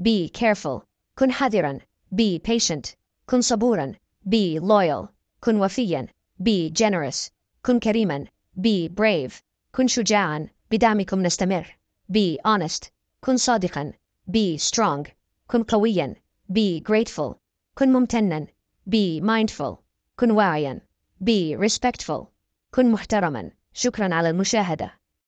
Be careful. كن حذراً. Be patient. كن صبوراً. Be loyal. كن وفياً. Be generous. كن كريماً. Be brave. كن شجاعاً. بدعمكم نستمر. Be honest. كن صادقاً. Be strong. كن قوياً. Be grateful. كن ممتناً. Be mindful. كن واعياً. Be respectful. كن محترماً. شكراً على المشاهدة.